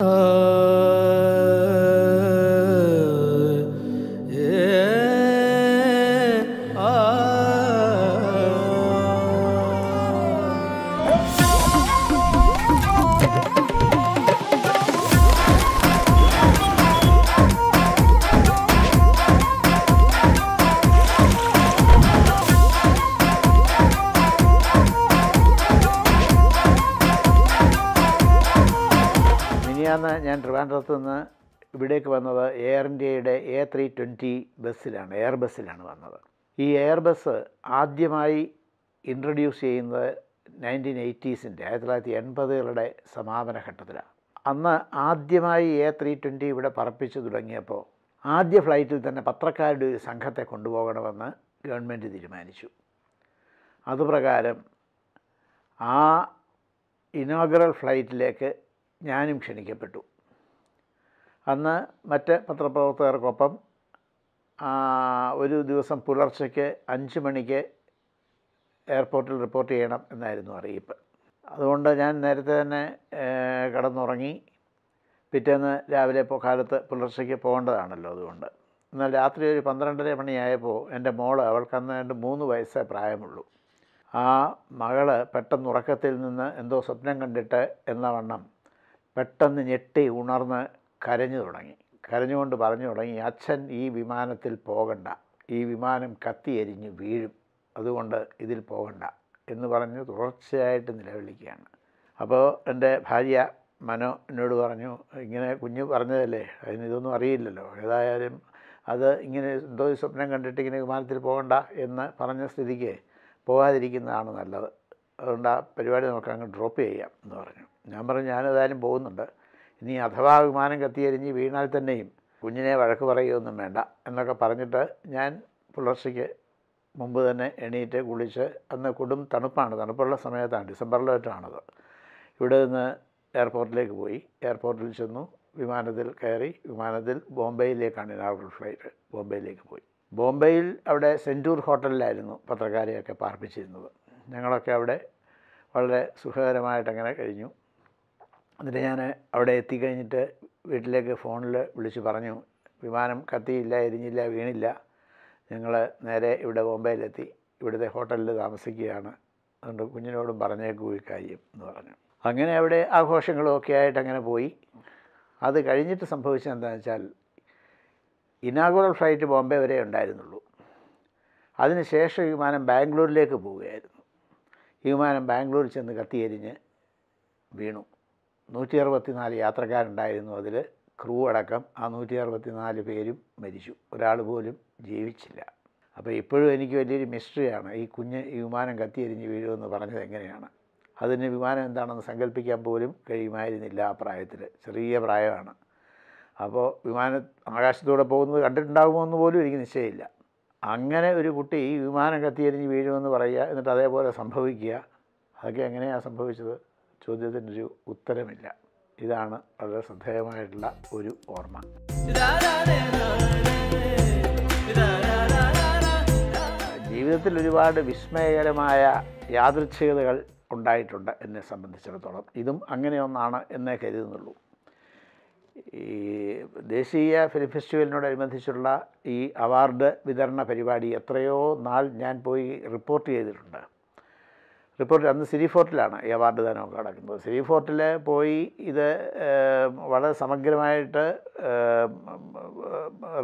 Oh. ഇവിടേക്ക് വന്നത് air ഇന്ത്യയുടെ എ ത്രീ ട്വൻറ്റി ബസ്സിലാണ് എയർ ബസ്സിലാണ് വന്നത് ഈ എയർ ബസ് ആദ്യമായി ഇൻട്രൊഡ്യൂസ് ചെയ്യുന്നത് നയൻറ്റീൻ എയ്റ്റീസിൻ്റെ ആയിരത്തി തൊള്ളായിരത്തി എൺപതുകളുടെ സമാപന ഘട്ടത്തിലാണ് അന്ന് ആദ്യമായി എ ത്രീ ട്വൻറ്റി ഇവിടെ പറപ്പിച്ചു തുടങ്ങിയപ്പോൾ ആദ്യ ഫ്ലൈറ്റിൽ തന്നെ പത്രക്കാരുടെ ഒരു സംഘത്തെ കൊണ്ടുപോകണമെന്ന് ഗവൺമെൻറ് തീരുമാനിച്ചു അതുപ്രകാരം ആ ഇനോഗ്രൽ ഫ്ലൈറ്റിലേക്ക് ഞാനും ക്ഷണിക്കപ്പെട്ടു അന്ന് മറ്റ് പത്രപ്രവർത്തകർക്കൊപ്പം ഒരു ദിവസം പുലർച്ചയ്ക്ക് അഞ്ച് മണിക്ക് എയർപോർട്ടിൽ റിപ്പോർട്ട് ചെയ്യണം എന്നായിരുന്നു അറിയിപ്പ് അതുകൊണ്ട് ഞാൻ നേരത്തെ തന്നെ കടന്നുറങ്ങി പിറ്റേന്ന് രാവിലെ കാലത്ത് പുലർച്ചയ്ക്ക് പോകേണ്ടതാണല്ലോ അതുകൊണ്ട് എന്നാൽ രാത്രി ഒരു പന്ത്രണ്ടര മണിയായപ്പോൾ എൻ്റെ മോള് അവൾക്കന്ന് രണ്ട് മൂന്ന് വയസ്സേ പ്രായമുള്ളൂ ആ മകള് പെട്ടെന്ന് ഉറക്കത്തിൽ നിന്ന് എന്തോ സ്വപ്നം കണ്ടിട്ട് എന്ന വണ്ണം പെട്ടെന്ന് ഞെട്ടി ഉണർന്ന് കരഞ്ഞു തുടങ്ങി കരഞ്ഞുകൊണ്ട് പറഞ്ഞു തുടങ്ങി അച്ഛൻ ഈ വിമാനത്തിൽ പോകണ്ട ഈ വിമാനം കത്തിയെരിഞ്ഞ് വീഴും അതുകൊണ്ട് ഇതിൽ പോകണ്ട എന്ന് പറഞ്ഞ് തുടർച്ചയായിട്ട് നിലവിളിക്കുകയാണ് അപ്പോൾ എൻ്റെ ഭാര്യ മനോ എന്നോട് പറഞ്ഞു ഇങ്ങനെ കുഞ്ഞു പറഞ്ഞതല്ലേ അതിന് ഇതൊന്നും അറിയില്ലല്ലോ ഏതായാലും അത് ഇങ്ങനെ എന്തോ സ്വപ്നം കണ്ടിട്ട് ഇങ്ങനെ വിമാനത്തിൽ പോകണ്ട എന്ന് പറഞ്ഞ സ്ഥിതിക്ക് പോകാതിരിക്കുന്നതാണ് നല്ലത് അതുകൊണ്ട് ആ പരിപാടി നമുക്ക് അങ്ങ് ഡ്രോപ്പ് ചെയ്യാം എന്ന് പറഞ്ഞു ഞാൻ പറഞ്ഞു ഞാനേതായാലും പോകുന്നുണ്ട് ഇനി അഥവാ വിമാനം കത്തിയെരിഞ്ഞ് വീണാൽ തന്നെയും കുഞ്ഞിനെ വഴക്ക് പറയുകയൊന്നും വേണ്ട എന്നൊക്കെ പറഞ്ഞിട്ട് ഞാൻ പുലർച്ചയ്ക്ക് മുമ്പ് തന്നെ എണീറ്റ് കുളിച്ച് അന്ന് കൊടും തണുപ്പാണ് തണുപ്പുള്ള സമയത്താണ് ഡിസംബറിലായിട്ടാണത് ഇവിടെ നിന്ന് എയർപോർട്ടിലേക്ക് പോയി എയർപോർട്ടിൽ ചെന്നു വിമാനത്തിൽ കയറി വിമാനത്തിൽ ബോംബെയിലേക്കാണ് ഇനാഗുറൽ ഫ്ലൈറ്റ് ബോംബെയിലേക്ക് പോയി ബോംബെയിൽ അവിടെ സെൻറ്റൂർ ഹോട്ടലിലായിരുന്നു പത്രക്കാരെയൊക്കെ പാർപ്പിച്ചിരുന്നത് ഞങ്ങളൊക്കെ അവിടെ വളരെ സുഖകരമായിട്ടങ്ങനെ കഴിഞ്ഞു എന്നിട്ട് ഞാൻ അവിടെ എത്തിക്കഴിഞ്ഞിട്ട് വീട്ടിലേക്ക് ഫോണിൽ വിളിച്ച് പറഞ്ഞു വിമാനം കത്തിയില്ല എരിഞ്ഞില്ല വീണില്ല ഞങ്ങൾ നേരെ ഇവിടെ ബോംബെയിലെത്തി ഇവിടുത്തെ ഹോട്ടലിൽ താമസിക്കുകയാണ് അതുകൊണ്ട് കുഞ്ഞിനോടും പറഞ്ഞേക്കൂ ഈ കാര്യം എന്ന് പറഞ്ഞു അങ്ങനെ അവിടെ ആഘോഷങ്ങളൊക്കെ ആയിട്ട് അങ്ങനെ പോയി അത് കഴിഞ്ഞിട്ട് സംഭവിച്ചത് എന്താണെന്ന് വെച്ചാൽ ഇനാഗുറൽ ഫ്ലൈറ്റ് ബോംബെ വരെ ഉണ്ടായിരുന്നുള്ളൂ അതിനുശേഷം ശേഷം വിമാനം ബാംഗ്ലൂരിലേക്ക് പോവുകയായിരുന്നു ഈ വിമാനം ബാംഗ്ലൂർ ചെന്ന് കത്തിയെരിഞ്ഞ് വീണു നൂറ്റി അറുപത്തിനാല് യാത്രക്കാരുണ്ടായിരുന്നു അതിൽ ക്രൂ അടക്കം ആ നൂറ്റി അറുപത്തിനാല് പേരും മരിച്ചു ഒരാൾ പോലും ജീവിച്ചില്ല അപ്പോൾ ഇപ്പോഴും എനിക്ക് വലിയൊരു മിസ്റ്ററിയാണ് ഈ കുഞ്ഞ് ഈ വിമാനം കത്തിയെരിഞ്ഞ് വീഴുമെന്ന് പറഞ്ഞത് എങ്ങനെയാണ് അതിന് വിമാനം എന്താണെന്ന് സങ്കല്പിക്കാൻ പോലും കഴിയുമായിരുന്നില്ല ആ പ്രായത്തിൽ ചെറിയ പ്രായമാണ് അപ്പോൾ വിമാന ആകാശത്തൂടെ പോകുന്നത് കണ്ടിട്ടുണ്ടാകുമോ എന്ന് പോലും എനിക്ക് നിശ്ചയമില്ല അങ്ങനെ ഒരു കുട്ടി ഈ വിമാനം കത്തിയെരിഞ്ഞ് വീഴുമെന്ന് പറയുക എന്നിട്ട് അതേപോലെ സംഭവിക്കുക അതൊക്കെ എങ്ങനെയാണ് സംഭവിച്ചത് ചോദ്യത്തിനൊരു ഉത്തരമില്ല ഇതാണ് വളരെ ശ്രദ്ധേയമായിട്ടുള്ള ഒരു ഓർമ്മ ജീവിതത്തിൽ ഒരുപാട് വിസ്മയകരമായ യാദൃച്ഛികതകൾ ഉണ്ടായിട്ടുണ്ട് എന്നെ സംബന്ധിച്ചിടത്തോളം ഇതും അങ്ങനെയൊന്നാണ് എന്നേ കരുതുന്നുള്ളൂ ഈ ദേശീയ ഫിലിം ഫെസ്റ്റിവലിനോടനുബന്ധിച്ചുള്ള ഈ അവാർഡ് വിതരണ പരിപാടി എത്രയോ നാൾ ഞാൻ പോയി റിപ്പോർട്ട് ചെയ്തിട്ടുണ്ട് റിപ്പോർട്ട് അന്ന് സിരി ഫോർട്ടിലാണ് ഈ അവാർഡ് ദാനമൊക്കെ നടക്കുന്നത് സിരി ഫോർട്ടിൽ പോയി ഇത് വളരെ സമഗ്രമായിട്ട്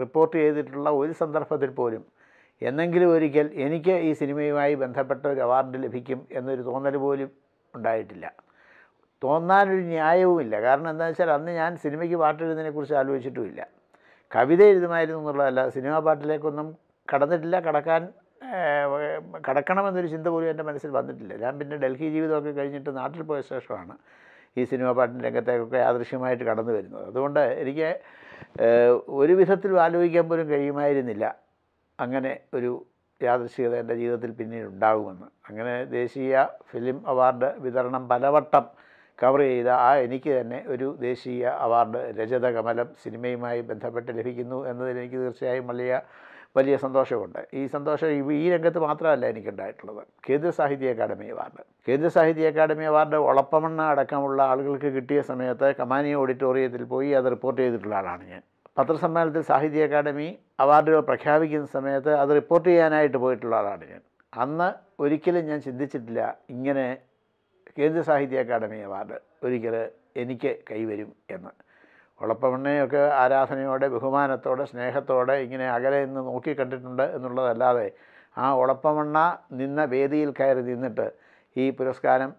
റിപ്പോർട്ട് ചെയ്തിട്ടുള്ള ഒരു സന്ദർഭത്തിൽ പോലും എന്നെങ്കിലും ഒരിക്കൽ എനിക്ക് ഈ സിനിമയുമായി ബന്ധപ്പെട്ട ഒരു അവാർഡ് ലഭിക്കും എന്നൊരു തോന്നൽ പോലും ഉണ്ടായിട്ടില്ല തോന്നാനൊരു ന്യായവുമില്ല കാരണം എന്താണെന്ന് വെച്ചാൽ അന്ന് ഞാൻ സിനിമയ്ക്ക് പാട്ടെഴുതുന്നതിനെക്കുറിച്ച് ആലോചിച്ചിട്ടുമില്ല കവിത എഴുതുമായിരുന്നു എന്നുള്ളതല്ല സിനിമാ പാട്ടിലേക്കൊന്നും കടന്നിട്ടില്ല കടക്കാൻ കടക്കണമെന്നൊരു ചിന്ത പോലും എൻ്റെ മനസ്സിൽ വന്നിട്ടില്ല ഞാൻ പിന്നെ ഡൽഹി ജീവിതമൊക്കെ കഴിഞ്ഞിട്ട് നാട്ടിൽ പോയ ശേഷമാണ് ഈ സിനിമ പാട്ടിൻ്റെ രംഗത്തേക്കൊക്കെ ആദൃശ്യമായിട്ട് കടന്നു വരുന്നത് അതുകൊണ്ട് എനിക്ക് ഒരു വിധത്തിൽ ആലോചിക്കാൻ പോലും കഴിയുമായിരുന്നില്ല അങ്ങനെ ഒരു യാദൃശ്ചികത എൻ്റെ ജീവിതത്തിൽ പിന്നീട് ഉണ്ടാകുമെന്ന് അങ്ങനെ ദേശീയ ഫിലിം അവാർഡ് വിതരണം പലവട്ടം കവർ ചെയ്ത ആ എനിക്ക് തന്നെ ഒരു ദേശീയ അവാർഡ് രജത കമലം സിനിമയുമായി ബന്ധപ്പെട്ട് ലഭിക്കുന്നു എന്നതിൽ എനിക്ക് തീർച്ചയായും വലിയ വലിയ സന്തോഷമുണ്ട് ഈ സന്തോഷം ഈ രംഗത്ത് മാത്രമല്ല എനിക്കുണ്ടായിട്ടുള്ളത് കേന്ദ്ര സാഹിത്യ അക്കാദമി അവാർഡ് കേന്ദ്ര സാഹിത്യ അക്കാദമി അവാർഡ് ഒളപ്പമണ്ണ അടക്കമുള്ള ആളുകൾക്ക് കിട്ടിയ സമയത്ത് കമാനി ഓഡിറ്റോറിയത്തിൽ പോയി അത് റിപ്പോർട്ട് ചെയ്തിട്ടുള്ള ആളാണ് ഞാൻ പത്രസമ്മേളനത്തിൽ സാഹിത്യ അക്കാദമി അവാർഡുകൾ പ്രഖ്യാപിക്കുന്ന സമയത്ത് അത് റിപ്പോർട്ട് ചെയ്യാനായിട്ട് പോയിട്ടുള്ള ആളാണ് ഞാൻ അന്ന് ഒരിക്കലും ഞാൻ ചിന്തിച്ചിട്ടില്ല ഇങ്ങനെ കേന്ദ്ര സാഹിത്യ അക്കാദമി അവാർഡ് ഒരിക്കൽ എനിക്ക് കൈവരും എന്ന് ഒളപ്പമണ്ണയൊക്കെ ആരാധനയോടെ ബഹുമാനത്തോടെ സ്നേഹത്തോടെ ഇങ്ങനെ അകലെ നിന്ന് നോക്കിക്കണ്ടിട്ടുണ്ട് എന്നുള്ളതല്ലാതെ ആ ഉളപ്പമണ്ണ നിന്ന വേദിയിൽ കയറി നിന്നിട്ട് ഈ പുരസ്കാരം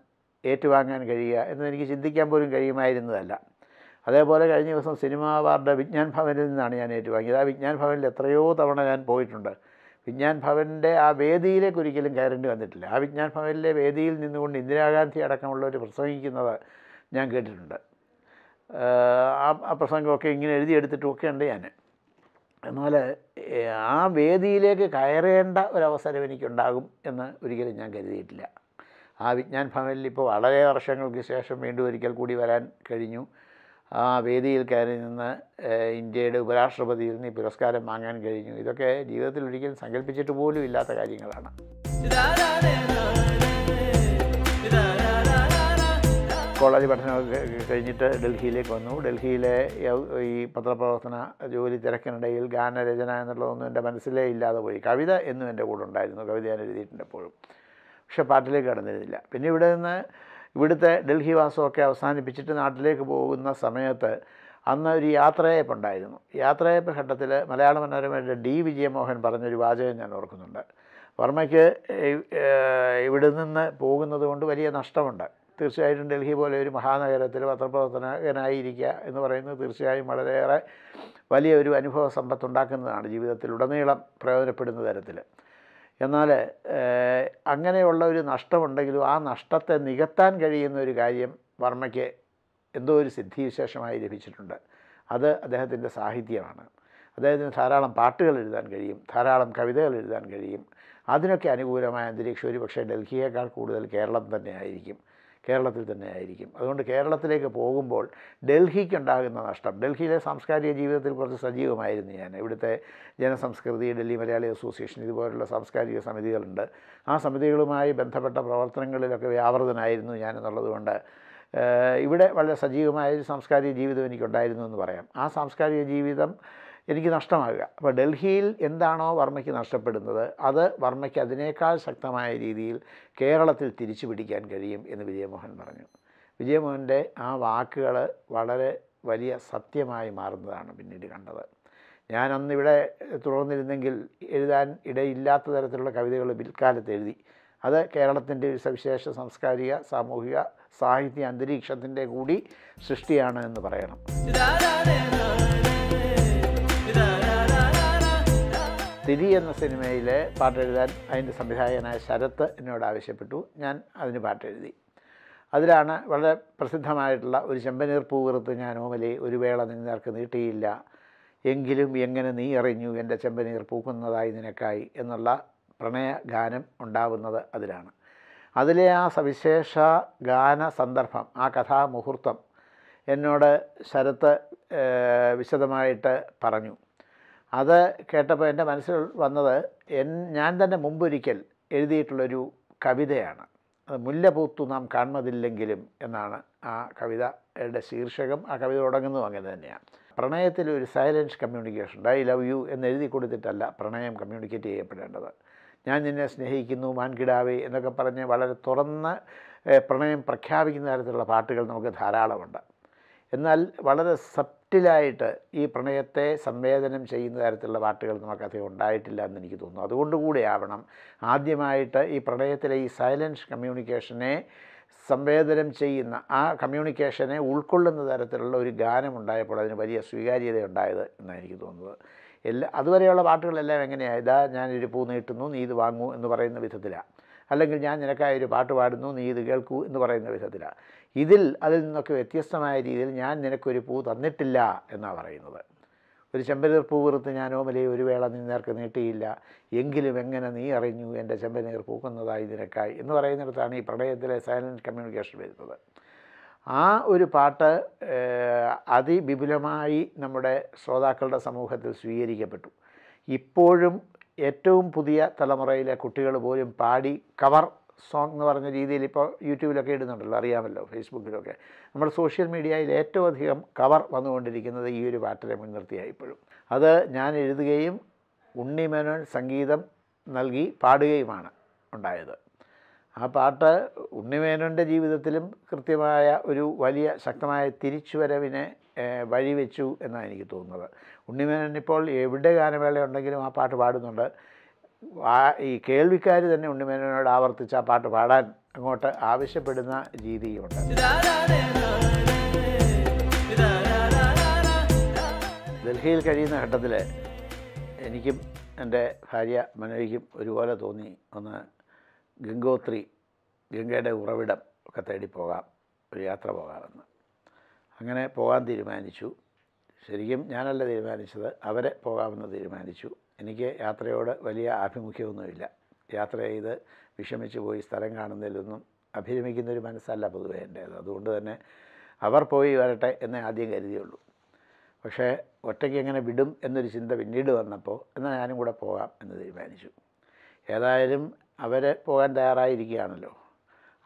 ഏറ്റുവാങ്ങാൻ കഴിയുക എന്ന് എനിക്ക് ചിന്തിക്കാൻ പോലും കഴിയുമായിരുന്നതല്ല അതേപോലെ കഴിഞ്ഞ ദിവസം സിനിമ അവാർഡ് വിജ്ഞാൻ ഭവനിൽ നിന്നാണ് ഞാൻ ഏറ്റുവാങ്ങിയത് ആ വിജ്ഞാൻ ഭവനിൽ എത്രയോ തവണ ഞാൻ പോയിട്ടുണ്ട് വിജ്ഞാൻ ഭവൻ്റെ ആ വേദിയിലേക്ക് ഒരിക്കലും കയറേണ്ടി വന്നിട്ടില്ല ആ വിജ്ഞാൻ ഭവനിലെ വേദിയിൽ നിന്നുകൊണ്ട് ഇന്ദിരാഗാന്ധി അടക്കമുള്ളവർ പ്രസംഗിക്കുന്നത് ഞാൻ കേട്ടിട്ടുണ്ട് ആ പ്രസംഗമൊക്കെ ഇങ്ങനെ എഴുതിയെടുത്തിട്ടുമൊക്കെ ഉണ്ട് ഞാൻ എന്നാൽ ആ വേദിയിലേക്ക് കയറേണ്ട ഒരവസരം എനിക്കുണ്ടാകും എന്ന് ഒരിക്കലും ഞാൻ കരുതിയിട്ടില്ല ആ വിജ്ഞാൻ ഭവനിൽ ഇപ്പോൾ വളരെ വർഷങ്ങൾക്ക് ശേഷം വീണ്ടും ഒരിക്കൽ കൂടി വരാൻ കഴിഞ്ഞു ആ വേദിയിൽ കയറി നിന്ന് ഇന്ത്യയുടെ ഉപരാഷ്ട്രപതിയിൽ നിന്ന് ഈ പുരസ്കാരം വാങ്ങാൻ കഴിഞ്ഞു ഇതൊക്കെ ജീവിതത്തിൽ ഒരിക്കലും സങ്കല്പിച്ചിട്ട് പോലും ഇല്ലാത്ത കാര്യങ്ങളാണ് കോളേജ് പഠനം കഴിഞ്ഞിട്ട് ഡൽഹിയിലേക്ക് വന്നു ഡൽഹിയിലെ ഈ പത്രപ്രവർത്തന ജോലി തിരക്കിനിടയിൽ ഗാനരചന എന്നുള്ളതൊന്നും എൻ്റെ മനസ്സിലേ ഇല്ലാതെ പോയി കവിത എന്നും എൻ്റെ കൂടെ ഉണ്ടായിരുന്നു കവിത ഞാൻ എഴുതിയിട്ടുണ്ട് എപ്പോഴും പക്ഷെ പാട്ടിലേക്ക് കടന്നിരുന്നില്ല പിന്നെ ഇവിടെ നിന്ന് ഇവിടുത്തെ ഡൽഹി വാസമൊക്കെ അവസാനിപ്പിച്ചിട്ട് നാട്ടിലേക്ക് പോകുന്ന സമയത്ത് അന്ന് ഒരു യാത്രയപ്പ് ഉണ്ടായിരുന്നു യാത്രയപ്പ് ഘട്ടത്തിൽ മലയാള മനോരമയുടെ ഡി വിജയമോഹൻ പറഞ്ഞൊരു വാചകം ഞാൻ ഓർക്കുന്നുണ്ട് വർമ്മയ്ക്ക് ഇവിടെ നിന്ന് പോകുന്നത് കൊണ്ട് വലിയ നഷ്ടമുണ്ട് തീർച്ചയായിട്ടും ഡൽഹി പോലെ ഒരു മഹാനഗരത്തിൽ പത്രപ്രവർത്തകനായിരിക്കുക എന്ന് പറയുന്നത് തീർച്ചയായും വളരെയേറെ വലിയ ഒരു അനുഭവ ജീവിതത്തിൽ ജീവിതത്തിലുടനീളം പ്രയോജനപ്പെടുന്ന തരത്തിൽ എന്നാൽ അങ്ങനെയുള്ള ഒരു നഷ്ടമുണ്ടെങ്കിലും ആ നഷ്ടത്തെ നികത്താൻ കഴിയുന്ന ഒരു കാര്യം വർമ്മയ്ക്ക് എന്തോ ഒരു സിദ്ധിവിശേഷമായി ലഭിച്ചിട്ടുണ്ട് അത് അദ്ദേഹത്തിൻ്റെ സാഹിത്യമാണ് അദ്ദേഹത്തിന് ധാരാളം പാട്ടുകൾ എഴുതാൻ കഴിയും ധാരാളം കവിതകൾ എഴുതാൻ കഴിയും അതിനൊക്കെ അനുകൂലമായ അന്തരീക്ഷം ഒരു പക്ഷേ ഡൽഹിയേക്കാൾ കൂടുതൽ കേരളം തന്നെയായിരിക്കും കേരളത്തിൽ തന്നെ ആയിരിക്കും അതുകൊണ്ട് കേരളത്തിലേക്ക് പോകുമ്പോൾ ഡൽഹിക്കുണ്ടാകുന്ന നഷ്ടം ഡൽഹിയിലെ സാംസ്കാരിക ജീവിതത്തിൽ കുറച്ച് സജീവമായിരുന്നു ഞാൻ ഇവിടുത്തെ ജനസംസ്കൃതി ഡൽഹി മലയാളി അസോസിയേഷൻ ഇതുപോലുള്ള സാംസ്കാരിക സമിതികളുണ്ട് ആ സമിതികളുമായി ബന്ധപ്പെട്ട പ്രവർത്തനങ്ങളിലൊക്കെ വ്യാപൃതനായിരുന്നു ഞാൻ എന്നുള്ളതുകൊണ്ട് ഇവിടെ വളരെ സജീവമായ ഒരു സാംസ്കാരിക ജീവിതം എനിക്കുണ്ടായിരുന്നു എന്ന് പറയാം ആ സാംസ്കാരിക ജീവിതം എനിക്ക് നഷ്ടമാകുക അപ്പോൾ ഡൽഹിയിൽ എന്താണോ വർമ്മയ്ക്ക് നഷ്ടപ്പെടുന്നത് അത് വർമ്മയ്ക്ക് അതിനേക്കാൾ ശക്തമായ രീതിയിൽ കേരളത്തിൽ തിരിച്ചു പിടിക്കാൻ കഴിയും എന്ന് വിജയമോഹൻ പറഞ്ഞു വിജയമോഹൻ്റെ ആ വാക്കുകൾ വളരെ വലിയ സത്യമായി മാറുന്നതാണ് പിന്നീട് കണ്ടത് ഞാൻ അന്നിവിടെ തുടർന്നിരുന്നെങ്കിൽ എഴുതാൻ ഇടയില്ലാത്ത തരത്തിലുള്ള കവിതകൾ പിൽക്കാലത്ത് എഴുതി അത് കേരളത്തിൻ്റെ ഒരു സവിശേഷ സാംസ്കാരിക സാമൂഹിക സാഹിത്യ അന്തരീക്ഷത്തിൻ്റെ കൂടി സൃഷ്ടിയാണ് എന്ന് പറയണം സിരി എന്ന സിനിമയിലെ പാട്ടെഴുതാൻ അതിൻ്റെ സംവിധായകനായ ശരത്ത് എന്നോട് ആവശ്യപ്പെട്ടു ഞാൻ അതിന് പാട്ടെഴുതി അതിലാണ് വളരെ പ്രസിദ്ധമായിട്ടുള്ള ഒരു ചെമ്പനീർ പൂവീർത്ത് ഞാൻ ഓമലി ഒരു വേള നിന്നേർക്ക് നീട്ടിയില്ല എങ്കിലും എങ്ങനെ നീ എറിഞ്ഞു എൻ്റെ ചെമ്പനീർ പൂക്കുന്നതായി നിനക്കായി എന്നുള്ള പ്രണയ ഗാനം ഉണ്ടാവുന്നത് അതിലാണ് അതിലെ ആ സവിശേഷ ഗാന സന്ദർഭം ആ കഥാമുഹൂർത്തം എന്നോട് ശരത്ത് വിശദമായിട്ട് പറഞ്ഞു അത് കേട്ടപ്പോൾ എൻ്റെ മനസ്സിൽ വന്നത് എൻ ഞാൻ തന്നെ മുമ്പൊരിക്കൽ എഴുതിയിട്ടുള്ളൊരു കവിതയാണ് അത് മുല്ലപൂത്തു നാം കാണുന്നതില്ലെങ്കിലും എന്നാണ് ആ കവിതയുടെ ശീർഷകം ആ കവിത തുടങ്ങുന്നതും അങ്ങനെ തന്നെയാണ് പ്രണയത്തിൽ ഒരു silence communication I love you എന്ന് എഴുതി കൊടുത്തിട്ടല്ല പ്രണയം കമ്മ്യൂണിക്കേറ്റ് ചെയ്യപ്പെടേണ്ടത് ഞാൻ നിന്നെ സ്നേഹിക്കുന്നു മാൻകിടാവേ എന്നൊക്കെ പറഞ്ഞ് വളരെ തുറന്ന് പ്രണയം പ്രഖ്യാപിക്കുന്ന തരത്തിലുള്ള പാട്ടുകൾ നമുക്ക് ധാരാളമുണ്ട് എന്നാൽ വളരെ സബ് സബ്റ്റിലായിട്ട് ഈ പ്രണയത്തെ സംവേദനം ചെയ്യുന്ന തരത്തിലുള്ള പാട്ടുകൾ അധികം ഉണ്ടായിട്ടില്ല എന്ന് എനിക്ക് തോന്നുന്നു ആവണം ആദ്യമായിട്ട് ഈ പ്രണയത്തിലെ ഈ സൈലൻസ് കമ്മ്യൂണിക്കേഷനെ സംവേദനം ചെയ്യുന്ന ആ കമ്മ്യൂണിക്കേഷനെ ഉൾക്കൊള്ളുന്ന തരത്തിലുള്ള ഒരു ഗാനം ഉണ്ടായപ്പോൾ അതിന് വലിയ സ്വീകാര്യത ഉണ്ടായത് എന്നാണ് എനിക്ക് തോന്നുന്നത് എല്ലാ അതുവരെയുള്ള പാട്ടുകളെല്ലാം എങ്ങനെയാണ് ഇതാ ഞാനൊരു പൂ നീട്ടുന്നു നീ ഇത് വാങ്ങൂ എന്ന് പറയുന്ന വിധത്തിലാണ് അല്ലെങ്കിൽ ഞാൻ നിനക്കായി ഒരു പാട്ട് പാടുന്നു നീ ഇത് കേൾക്കൂ എന്ന് പറയുന്ന വിധത്തിലാണ് ഇതിൽ അതിൽ നിന്നൊക്കെ വ്യത്യസ്തമായ രീതിയിൽ ഞാൻ നിനക്കൊരു പൂ തന്നിട്ടില്ല എന്നാണ് പറയുന്നത് ഒരു ചെമ്പനീർ പൂ വെറുത്ത് ഞാൻ ഓമലേ ഒരു വേള നീ നേർക്ക് നീട്ടിയില്ല എങ്കിലും എങ്ങനെ നീ അറിഞ്ഞു എൻ്റെ ചെമ്പനീർ പൂക്കുന്നതായി നിനക്കായി എന്ന് പറയുന്നിടത്താണ് ഈ പ്രണയത്തിലെ സൈലൻറ്റ് കമ്മ്യൂണിക്കേഷൻ വരുന്നത് ആ ഒരു പാട്ട് അതിവിപുലമായി നമ്മുടെ ശ്രോതാക്കളുടെ സമൂഹത്തിൽ സ്വീകരിക്കപ്പെട്ടു ഇപ്പോഴും ഏറ്റവും പുതിയ തലമുറയിലെ കുട്ടികൾ പോലും പാടി കവർ സോങ് എന്ന് പറഞ്ഞ രീതിയിൽ ഇപ്പോൾ യൂട്യൂബിലൊക്കെ ഇടുന്നുണ്ടല്ലോ അറിയാമല്ലോ ഫേസ്ബുക്കിലൊക്കെ നമ്മൾ സോഷ്യൽ മീഡിയയിൽ ഏറ്റവും അധികം കവർ വന്നുകൊണ്ടിരിക്കുന്നത് ഈ ഒരു പാട്ടിനെ മുൻനിർത്തിയാണ് ഇപ്പോഴും അത് ഞാൻ എഴുതുകയും ഉണ്ണി മേനോൻ സംഗീതം നൽകി പാടുകയുമാണ് ഉണ്ടായത് ആ പാട്ട് ഉണ്ണിമേനോൻ്റെ ജീവിതത്തിലും കൃത്യമായ ഒരു വലിയ ശക്തമായ തിരിച്ചുവരവിനെ വഴിവെച്ചു എന്നാണ് എനിക്ക് തോന്നുന്നത് ഉണ്ണിമേനൻ ഇപ്പോൾ എവിടെ ഗാനമേള ഉണ്ടെങ്കിലും ആ പാട്ട് പാടുന്നുണ്ട് ഈ കേൾവിക്കാർ തന്നെ ഉണ്ണിമേനോട് ആവർത്തിച്ച് ആ പാട്ട് പാടാൻ അങ്ങോട്ട് ആവശ്യപ്പെടുന്ന രീതിയുണ്ട് ഡൽഹിയിൽ കഴിയുന്ന ഘട്ടത്തിൽ എനിക്കും എൻ്റെ ഭാര്യ മനോജിക്കും ഒരുപോലെ തോന്നി ഒന്ന് ഗംഗോത്രി ഗംഗയുടെ ഉറവിടം ഒക്കെ തേടി പോകാം ഒരു യാത്ര പോകാമെന്ന് അങ്ങനെ പോകാൻ തീരുമാനിച്ചു ശരിക്കും ഞാനല്ല തീരുമാനിച്ചത് അവരെ പോകാമെന്ന് തീരുമാനിച്ചു എനിക്ക് യാത്രയോട് വലിയ ആഭിമുഖ്യമൊന്നുമില്ല യാത്ര ചെയ്ത് വിഷമിച്ച് പോയി സ്ഥലം കാണുന്നതിലൊന്നും അഭിരമിക്കുന്നൊരു മനസ്സല്ല പൊതുവെ എൻ്റേത് അതുകൊണ്ട് തന്നെ അവർ പോയി വരട്ടെ എന്ന് ആദ്യം കരുതിയുള്ളൂ പക്ഷേ ഒറ്റയ്ക്ക് എങ്ങനെ വിടും എന്നൊരു ചിന്ത പിന്നീട് വന്നപ്പോൾ എന്നാൽ ഞാനും കൂടെ പോകാം എന്ന് തീരുമാനിച്ചു ഏതായാലും അവർ പോകാൻ തയ്യാറായിരിക്കുകയാണല്ലോ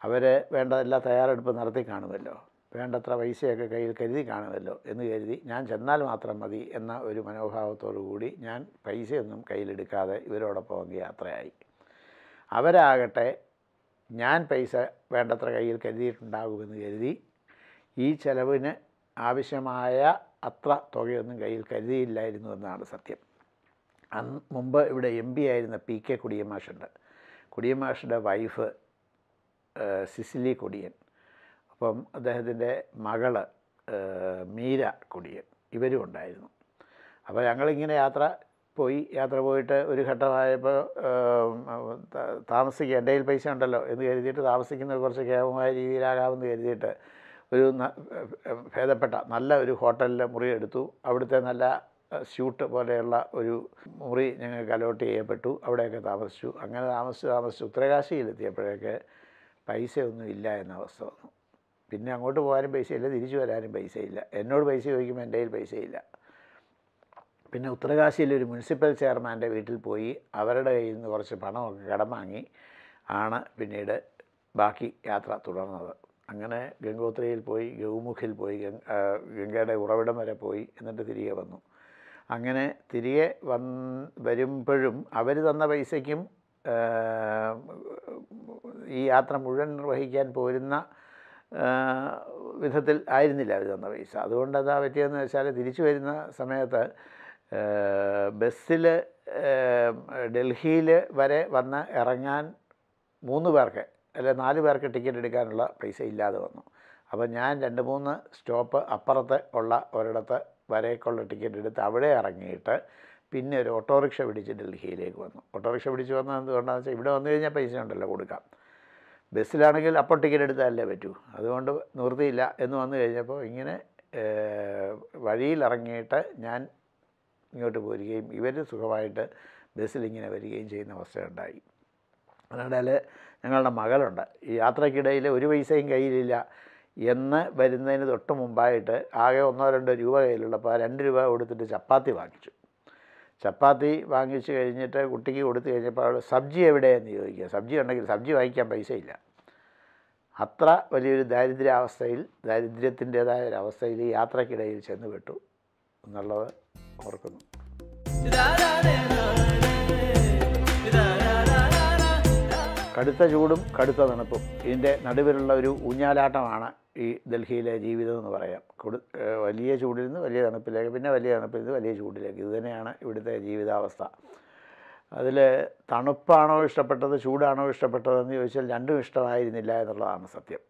അവർ വേണ്ട എല്ലാ തയ്യാറെടുപ്പ് നടത്തി കാണുമല്ലോ വേണ്ടത്ര പൈസയൊക്കെ കയ്യിൽ കരുതി കാണുമല്ലോ എന്ന് കരുതി ഞാൻ ചെന്നാൽ മാത്രം മതി എന്ന ഒരു മനോഭാവത്തോടു കൂടി ഞാൻ പൈസയൊന്നും കയ്യിലെടുക്കാതെ ഇവരോടൊപ്പം അങ്ങ് യാത്രയായി അവരാകട്ടെ ഞാൻ പൈസ വേണ്ടത്ര കയ്യിൽ കരുതിയിട്ടുണ്ടാകുമെന്ന് കരുതി ഈ ചെലവിന് ആവശ്യമായ അത്ര തുകയൊന്നും കയ്യിൽ കരുതിയില്ലായിരുന്നു എന്നാണ് സത്യം അന്ന് മുമ്പ് ഇവിടെ എം പി ആയിരുന്ന പി കെ കുടിയമാഷുണ്ട് കുടിയമാഷിൻ്റെ വൈഫ് സിസിലി കൊടിയൻ അപ്പം അദ്ദേഹത്തിൻ്റെ മകള് മീര കുടിയൻ ഇവരും ഉണ്ടായിരുന്നു അപ്പോൾ ഞങ്ങളിങ്ങനെ യാത്ര പോയി യാത്ര പോയിട്ട് ഒരു ഘട്ടമായപ്പോൾ താമസിക്കുക എൻ്റെ കയ്യിൽ പൈസ ഉണ്ടല്ലോ എന്ന് കരുതിയിട്ട് താമസിക്കുന്ന കുറച്ച് ക്ഷേമമായ രീതിയിലാകാമെന്ന് കരുതിയിട്ട് ഒരു ഭേദപ്പെട്ട നല്ല ഒരു ഹോട്ടലിൽ മുറി എടുത്തു അവിടുത്തെ നല്ല സ്യൂട്ട് പോലെയുള്ള ഒരു മുറി ഞങ്ങൾക്ക് അലോട്ട് ചെയ്യപ്പെട്ടു അവിടെയൊക്കെ താമസിച്ചു അങ്ങനെ താമസിച്ച് താമസിച്ച് ഉത്തരകാശിയിലെത്തിയപ്പോഴേക്ക് പൈസയൊന്നും ഇല്ല എന്ന അവസ്ഥ വന്നു പിന്നെ അങ്ങോട്ട് പോകാനും പൈസയില്ല തിരിച്ചു വരാനും പൈസയില്ല എന്നോട് പൈസ ചോദിക്കുമ്പോൾ എൻ്റെ കയ്യിൽ പൈസയില്ല പിന്നെ ഉത്തരകാശിയിൽ ഒരു മുനിസിപ്പൽ ചെയർമാൻ്റെ വീട്ടിൽ പോയി അവരുടെ കയ്യിൽ നിന്ന് കുറച്ച് പണമൊക്കെ കടം വാങ്ങി ആണ് പിന്നീട് ബാക്കി യാത്ര തുടർന്നത് അങ്ങനെ ഗംഗോത്രിയിൽ പോയി ഗൗമുഖിൽ പോയി ഗംഗയുടെ ഉറവിടം വരെ പോയി എന്നിട്ട് തിരികെ വന്നു അങ്ങനെ തിരികെ വൻ വരുമ്പോഴും അവർ തന്ന പൈസയ്ക്കും ഈ യാത്ര മുഴുവൻ നിർവഹിക്കാൻ പോരുന്ന വിധത്തിൽ ആയിരുന്നില്ല അവർ തന്ന പൈസ അതുകൊണ്ട് അതാ പറ്റിയതെന്ന് വെച്ചാൽ തിരിച്ചു വരുന്ന സമയത്ത് ബസ്സിൽ ഡൽഹിയിൽ വരെ വന്ന് ഇറങ്ങാൻ മൂന്ന് പേർക്ക് അല്ലെ നാല് പേർക്ക് ടിക്കറ്റ് എടുക്കാനുള്ള പൈസ ഇല്ലാതെ വന്നു അപ്പോൾ ഞാൻ രണ്ട് മൂന്ന് സ്റ്റോപ്പ് അപ്പുറത്ത് ഉള്ള ഒരിടത്ത് വരേക്കുള്ള ടിക്കറ്റ് എടുത്ത് അവിടെ ഇറങ്ങിയിട്ട് പിന്നെ ഒരു ഓട്ടോറിക്ഷ പിടിച്ച് ഡൽഹിയിലേക്ക് വന്നു ഓട്ടോറിക്ഷ പിടിച്ച് വന്നത് എന്തുകൊണ്ടാണെന്ന് വെച്ചാൽ ഇവിടെ വന്നു കഴിഞ്ഞാൽ പൈസ ഉണ്ടല്ലോ കൊടുക്കാം ബസ്സിലാണെങ്കിൽ അപ്പോൾ ടിക്കറ്റ് എടുത്താലല്ലേ പറ്റൂ അതുകൊണ്ട് നിർത്തിയില്ല എന്ന് വന്നു കഴിഞ്ഞപ്പോൾ ഇങ്ങനെ വഴിയിലിറങ്ങിയിട്ട് ഞാൻ ഇങ്ങോട്ട് പോരുകയും ഇവർ സുഖമായിട്ട് ബസ്സിൽ ഇങ്ങനെ വരികയും ചെയ്യുന്ന അവസ്ഥയുണ്ടായി അതിനിടയിൽ ഞങ്ങളുടെ മകളുണ്ട് ഈ യാത്രക്കിടയിൽ ഒരു പൈസയും കയ്യിലില്ല എന്ന് വരുന്നതിന് തൊട്ട് മുമ്പായിട്ട് ആകെ ഒന്നോ രണ്ടോ രൂപ കയ്യിലുള്ളപ്പോൾ രണ്ട് രൂപ കൊടുത്തിട്ട് ചപ്പാത്തി വാങ്ങിച്ചു ചപ്പാത്തി വാങ്ങിച്ചു കഴിഞ്ഞിട്ട് കുട്ടിക്ക് കൊടുത്തു കഴിഞ്ഞപ്പോൾ സബ്ജി എവിടെയെന്ന് ചോദിക്കുക സബ്ജി ഉണ്ടെങ്കിൽ സബ്ജി വാങ്ങിക്കാൻ പൈസയില്ല അത്ര വലിയൊരു ദാരിദ്ര്യാവസ്ഥയിൽ ഒരു അവസ്ഥയിൽ യാത്രക്കിടയിൽ ചെന്നുപെട്ടു എന്നുള്ളത് ഓർക്കുന്നു കടുത്ത ചൂടും കടുത്ത തണുപ്പും ഇതിൻ്റെ നടുവിലുള്ള ഒരു ഊഞ്ഞാലാട്ടമാണ് ഈ ഡൽഹിയിലെ ജീവിതം എന്ന് പറയാം കൊടു വലിയ ചൂടിൽ നിന്ന് വലിയ തണുപ്പിലേക്ക് പിന്നെ വലിയ തണുപ്പിൽ നിന്ന് വലിയ ചൂടിലേക്ക് ഇതുതന്നെയാണ് ഇവിടുത്തെ ജീവിതാവസ്ഥ അതിൽ തണുപ്പാണോ ഇഷ്ടപ്പെട്ടത് ചൂടാണോ ഇഷ്ടപ്പെട്ടതെന്ന് ചോദിച്ചാൽ രണ്ടും ഇഷ്ടമായിരുന്നില്ല എന്നുള്ളതാണ് സത്യം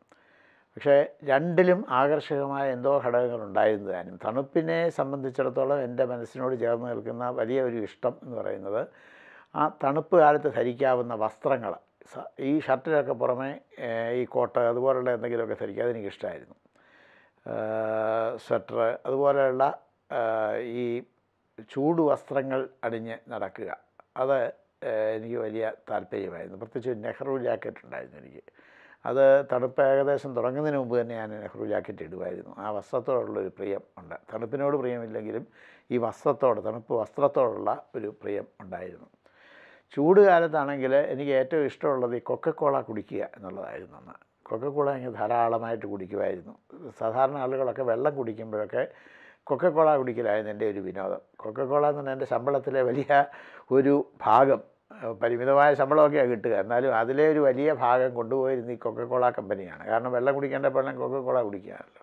പക്ഷേ രണ്ടിലും ആകർഷകമായ എന്തോ ഘടകങ്ങൾ ഉണ്ടായിരുന്നു താനും തണുപ്പിനെ സംബന്ധിച്ചിടത്തോളം എൻ്റെ മനസ്സിനോട് ചേർന്ന് നിൽക്കുന്ന വലിയ ഒരു ഇഷ്ടം എന്ന് പറയുന്നത് ആ തണുപ്പ് കാലത്ത് ധരിക്കാവുന്ന വസ്ത്രങ്ങൾ ഈ ഷർട്ടിനൊക്കെ പുറമെ ഈ കോട്ട് അതുപോലെയുള്ള എന്തെങ്കിലുമൊക്കെ ധരിക്കുക അതെനിക്കിഷ്ടമായിരുന്നു സ്വെറ്റർ അതുപോലെയുള്ള ഈ ചൂട് വസ്ത്രങ്ങൾ അണിഞ്ഞ് നടക്കുക അത് എനിക്ക് വലിയ താല്പര്യമായിരുന്നു പ്രത്യേകിച്ച് നെഹ്റു ജാക്കറ്റ് ഉണ്ടായിരുന്നു എനിക്ക് അത് തണുപ്പ് ഏകദേശം തുടങ്ങുന്നതിന് മുമ്പ് തന്നെ ഞാൻ നെഹ്റു ജാക്കറ്റ് ഇടുമായിരുന്നു ആ വസ്ത്രത്തോടുള്ളൊരു പ്രിയം ഉണ്ട് തണുപ്പിനോട് പ്രിയമില്ലെങ്കിലും ഈ വസ്ത്രത്തോട് തണുപ്പ് വസ്ത്രത്തോടുള്ള ഒരു പ്രിയം ഉണ്ടായിരുന്നു ചൂട് കാലത്താണെങ്കിൽ എനിക്ക് ഏറ്റവും ഇഷ്ടമുള്ളത് ഈ കൊക്കക്കോള കുടിക്കുക എന്നുള്ളതായിരുന്നു അന്ന് കൊക്കക്കോള എനിക്ക് ധാരാളമായിട്ട് കുടിക്കുമായിരുന്നു സാധാരണ ആളുകളൊക്കെ വെള്ളം കുടിക്കുമ്പോഴൊക്കെ കൊക്കക്കോള കുടിക്കലായിരുന്നു എൻ്റെ ഒരു വിനോദം കൊക്കക്കോള എന്ന് പറഞ്ഞാൽ എൻ്റെ ശമ്പളത്തിലെ വലിയ ഒരു ഭാഗം പരിമിതമായ ശമ്പളമൊക്കെയാണ് കിട്ടുക എന്നാലും അതിലെ ഒരു വലിയ ഭാഗം കൊണ്ടുപോയിരുന്ന ഈ കൊക്കക്കോള കമ്പനിയാണ് കാരണം വെള്ളം കുടിക്കേണ്ട വെള്ളം കൊക്കക്കോള കുടിക്കുകയാണല്ലോ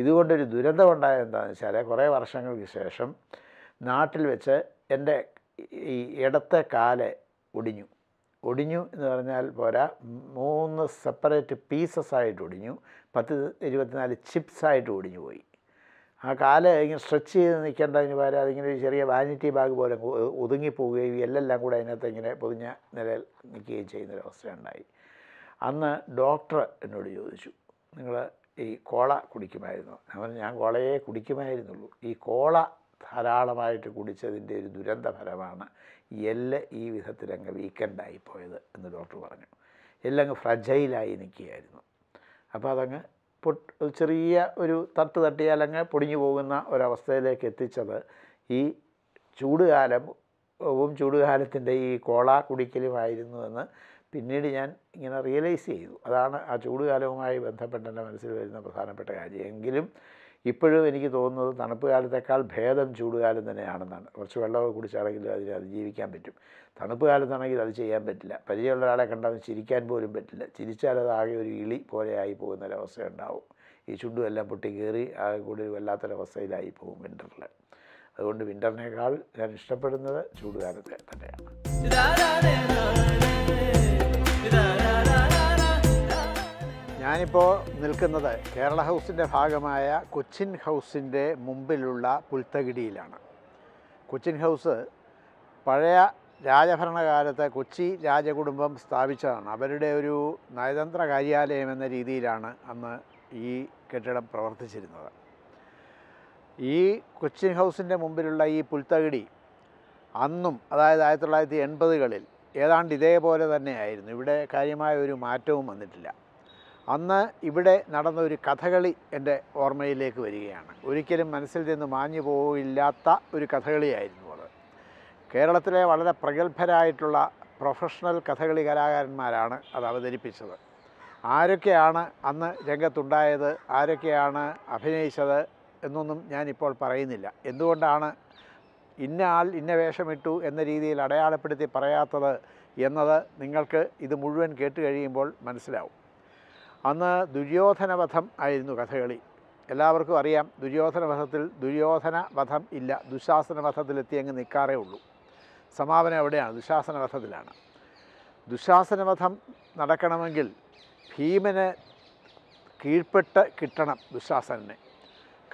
ഇതുകൊണ്ടൊരു ദുരന്തം ഉണ്ടായത് എന്താണെന്ന് വെച്ചാൽ കുറേ വർഷങ്ങൾക്ക് ശേഷം നാട്ടിൽ വെച്ച് എൻ്റെ ഈ ഇടത്തെ കാല് ഒടിഞ്ഞു ഒടിഞ്ഞു എന്ന് പറഞ്ഞാൽ പോരാ മൂന്ന് സെപ്പറേറ്റ് പീസസ് ആയിട്ട് ഒടിഞ്ഞു പത്ത് ഇരുപത്തിനാല് ചിപ്സായിട്ട് ഒടിഞ്ഞു പോയി ആ കാല് ഇങ്ങനെ സ്ട്രെച്ച് ചെയ്ത് നിൽക്കേണ്ടതിന് പകരം അതിങ്ങനെ ഒരു ചെറിയ വാനിറ്റി ബാഗ് പോലെ ഒതുങ്ങിപ്പോവുകയും എല്ലാം കൂടെ അതിനകത്ത് ഇങ്ങനെ പൊതിഞ്ഞ നിലയിൽ നിൽക്കുകയും ചെയ്യുന്നൊരവസ്ഥ ഉണ്ടായി അന്ന് ഡോക്ടർ എന്നോട് ചോദിച്ചു നിങ്ങൾ ഈ കോള കുടിക്കുമായിരുന്നു പറഞ്ഞു ഞാൻ കോളയെ കുടിക്കുമായിരുന്നുള്ളൂ ഈ കോള ധാരാളമായിട്ട് കുടിച്ചതിൻ്റെ ഒരു ദുരന്ത ഫലമാണ് എല്ല് ഈ വിധത്തിലങ്ങ് വീക്കെൻഡായി പോയത് എന്ന് ഡോക്ടർ പറഞ്ഞു എല്ലങ്ങ് ഫ്രജൈലായി നിൽക്കുകയായിരുന്നു അപ്പോൾ അതങ്ങ് പൊട്ട് ചെറിയ ഒരു തട്ട് തട്ടിയാൽ അങ്ങ് പൊടിഞ്ഞു പോകുന്ന ഒരവസ്ഥയിലേക്ക് എത്തിച്ചത് ഈ ചൂടുകാലവും വും ചൂടുകാലത്തിൻ്റെ ഈ കോള കുടിക്കലുമായിരുന്നു എന്ന് പിന്നീട് ഞാൻ ഇങ്ങനെ റിയലൈസ് ചെയ്തു അതാണ് ആ ചൂടുകാലവുമായി ബന്ധപ്പെട്ട് എൻ്റെ മനസ്സിൽ വരുന്ന പ്രധാനപ്പെട്ട കാര്യം എങ്കിലും ഇപ്പോഴും എനിക്ക് തോന്നുന്നത് തണുപ്പ് കാലത്തേക്കാൾ ഭേദം ചൂടുകാലം തന്നെയാണെന്നാണ് കുറച്ച് വെള്ളമൊക്കെ കുടിച്ചാണെങ്കിൽ അതിനെ അതിജീവിക്കാൻ പറ്റും തണുപ്പ് കാലത്താണെങ്കിൽ അത് ചെയ്യാൻ പറ്റില്ല പരിചയമുള്ള ഒരാളെ കണ്ടാൽ ചിരിക്കാൻ പോലും പറ്റില്ല ചിരിച്ചാൽ അത് ആകെ ഒരു ഇളി പോലെയായി പോകുന്ന ഒരവസ്ഥ ഉണ്ടാവും ഈ ചുണ്ടും എല്ലാം പൊട്ടി കയറി ആകെ കൂടി വല്ലാത്തൊരവസ്ഥയിലായി പോകും വിൻ്ററിൽ അതുകൊണ്ട് വിൻ്ററിനേക്കാൾ ഞാൻ ഇഷ്ടപ്പെടുന്നത് ചൂടുകാലത്തെ തന്നെയാണ് ഞാനിപ്പോൾ നിൽക്കുന്നത് കേരള ഹൗസിൻ്റെ ഭാഗമായ കൊച്ചിൻ ഹൗസിൻ്റെ മുമ്പിലുള്ള പുൽത്തകിടിയിലാണ് കൊച്ചിൻ ഹൗസ് പഴയ രാജഭരണകാലത്ത് കൊച്ചി രാജകുടുംബം സ്ഥാപിച്ചതാണ് അവരുടെ ഒരു നയതന്ത്ര കാര്യാലയം എന്ന രീതിയിലാണ് അന്ന് ഈ കെട്ടിടം പ്രവർത്തിച്ചിരുന്നത് ഈ കൊച്ചിൻ ഹൗസിൻ്റെ മുമ്പിലുള്ള ഈ പുൽത്തകിടി അന്നും അതായത് ആയിരത്തി തൊള്ളായിരത്തി എൺപതുകളിൽ ഏതാണ്ട് ഇതേപോലെ തന്നെയായിരുന്നു ഇവിടെ കാര്യമായ ഒരു മാറ്റവും വന്നിട്ടില്ല അന്ന് ഇവിടെ നടന്ന ഒരു കഥകളി എൻ്റെ ഓർമ്മയിലേക്ക് വരികയാണ് ഒരിക്കലും മനസ്സിൽ നിന്ന് മാഞ്ഞു പോവില്ലാത്ത ഒരു കഥകളിയായിരുന്നു അത് കേരളത്തിലെ വളരെ പ്രഗത്ഭരായിട്ടുള്ള പ്രൊഫഷണൽ കഥകളി കലാകാരന്മാരാണ് അത് അവതരിപ്പിച്ചത് ആരൊക്കെയാണ് അന്ന് രംഗത്തുണ്ടായത് ആരൊക്കെയാണ് അഭിനയിച്ചത് എന്നൊന്നും ഞാനിപ്പോൾ പറയുന്നില്ല എന്തുകൊണ്ടാണ് ഇന്ന ആൾ ഇന്ന വേഷമിട്ടു എന്ന രീതിയിൽ അടയാളപ്പെടുത്തി പറയാത്തത് എന്നത് നിങ്ങൾക്ക് ഇത് മുഴുവൻ കേട്ട് കഴിയുമ്പോൾ മനസ്സിലാവും അന്ന് ദുര്യോധനവധം ആയിരുന്നു കഥകളി എല്ലാവർക്കും അറിയാം ദുര്യോധനവധത്തിൽ ദുര്യോധന വധം ഇല്ല ദുശാസനവധത്തിലെത്തി അങ്ങ് നിൽക്കാറേ ഉള്ളൂ സമാപനം എവിടെയാണ് ദുശാസനവധത്തിലാണ് ദുശാസനവധം നടക്കണമെങ്കിൽ ഭീമന് കീഴ്പ്പെട്ട് കിട്ടണം ദുശാസനെ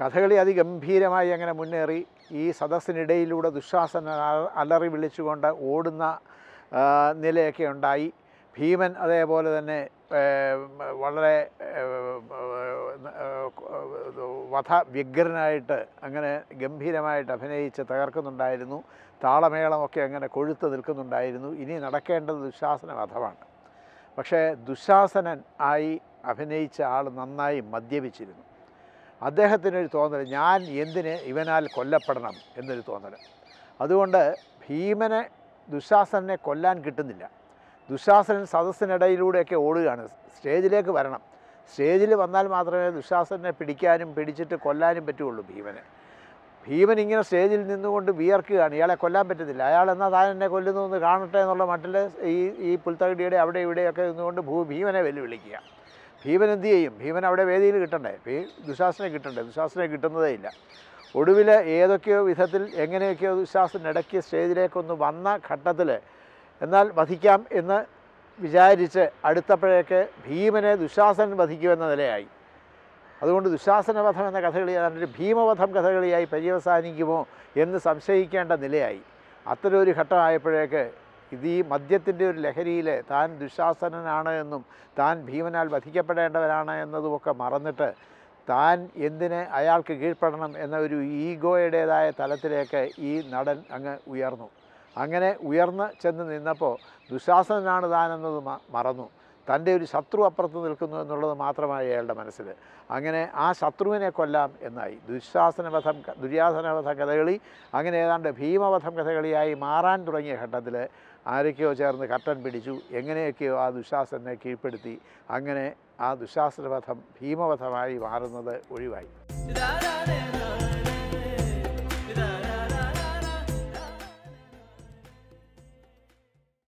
കഥകളി അതിഗംഭീരമായി അങ്ങനെ മുന്നേറി ഈ സദസ്സിനിടയിലൂടെ ദുശാസന അലറി വിളിച്ചുകൊണ്ട് ഓടുന്ന നിലയൊക്കെ ഉണ്ടായി ഭീമൻ അതേപോലെ തന്നെ വളരെ വധ വ്യഗ്രനായിട്ട് അങ്ങനെ ഗംഭീരമായിട്ട് അഭിനയിച്ച് തകർക്കുന്നുണ്ടായിരുന്നു താളമേളമൊക്കെ അങ്ങനെ കൊഴുത്ത് നിൽക്കുന്നുണ്ടായിരുന്നു ഇനി നടക്കേണ്ടത് ദുശാസന വധമാണ് പക്ഷേ ദുശാസനൻ ആയി അഭിനയിച്ച ആൾ നന്നായി മദ്യപിച്ചിരുന്നു അദ്ദേഹത്തിനൊരു തോന്നൽ ഞാൻ എന്തിന് ഇവനാൽ കൊല്ലപ്പെടണം എന്നൊരു തോന്നൽ അതുകൊണ്ട് ഭീമനെ ദുശാസനെ കൊല്ലാൻ കിട്ടുന്നില്ല ദുശാസനൻ സദസ്സിനിടയിലൂടെയൊക്കെ ഓടുകയാണ് സ്റ്റേജിലേക്ക് വരണം സ്റ്റേജിൽ വന്നാൽ മാത്രമേ ദുശാസനെ പിടിക്കാനും പിടിച്ചിട്ട് കൊല്ലാനും പറ്റുകയുള്ളൂ ഭീമനെ ഭീമൻ ഇങ്ങനെ സ്റ്റേജിൽ നിന്നുകൊണ്ട് വിയർക്കുകയാണ് ഇയാളെ കൊല്ലാൻ പറ്റത്തില്ല അയാൾ എന്നാൽ താൻ എന്നെ കൊല്ലുന്നു എന്ന് കാണട്ടെ എന്നുള്ള മട്ടിൽ ഈ ഈ പുൽത്തകടിയുടെ അവിടെ ഇവിടെയൊക്കെ നിന്നുകൊണ്ട് ഭൂ ഭീമനെ വെല്ലുവിളിക്കുക ഭീമൻ എന്ത് ചെയ്യും ഭീമൻ അവിടെ വേദിയിൽ കിട്ടണ്ടേ ഭീ ദുശാസനെ കിട്ടണ്ടേ ദുശാസനെ കിട്ടുന്നതേ ഇല്ല ഒടുവിൽ ഏതൊക്കെയോ വിധത്തിൽ എങ്ങനെയൊക്കെയോ ഇടയ്ക്ക് സ്റ്റേജിലേക്കൊന്ന് വന്ന ഘട്ടത്തിൽ എന്നാൽ വധിക്കാം എന്ന് വിചാരിച്ച് അടുത്തപ്പോഴേക്ക് ഭീമനെ ദുശാസനൻ വധിക്കുമെന്ന നിലയായി അതുകൊണ്ട് ദുശാസനവധം എന്ന കഥകളി അതൊരു ഭീമവധം കഥകളിയായി പര്യവസാനിക്കുമോ എന്ന് സംശയിക്കേണ്ട നിലയായി അത്തരമൊരു ഘട്ടമായപ്പോഴേക്ക് ഇത് ഈ മദ്യത്തിൻ്റെ ഒരു ലഹരിയിൽ താൻ ദുശാസനനാണ് എന്നും താൻ ഭീമനാൽ വധിക്കപ്പെടേണ്ടവനാണ് എന്നതുമൊക്കെ മറന്നിട്ട് താൻ എന്തിന് അയാൾക്ക് കീഴ്പ്പെടണം എന്ന ഒരു ഈഗോയുടേതായ തലത്തിലേക്ക് ഈ നടൻ അങ്ങ് ഉയർന്നു അങ്ങനെ ഉയർന്ന് ചെന്ന് നിന്നപ്പോൾ ദുശാസനാണ് താനെന്നത് മറന്നു തൻ്റെ ഒരു ശത്രു അപ്പുറത്ത് നിൽക്കുന്നു എന്നുള്ളത് മാത്രമായി അയാളുടെ മനസ്സിൽ അങ്ങനെ ആ ശത്രുവിനെ കൊല്ലാം എന്നായി ദുശാസനവധം ദുര്യാസനവധം കഥകളി അങ്ങനെ ഏതാണ്ട് ഭീമവധം കഥകളിയായി മാറാൻ തുടങ്ങിയ ഘട്ടത്തിൽ ആരൊക്കെയോ ചേർന്ന് കട്ടൻ പിടിച്ചു എങ്ങനെയൊക്കെയോ ആ ദുശാസനെ കീഴ്പ്പെടുത്തി അങ്ങനെ ആ ദുശാസനവധം ഭീമവധമായി മാറുന്നത് ഒഴിവായി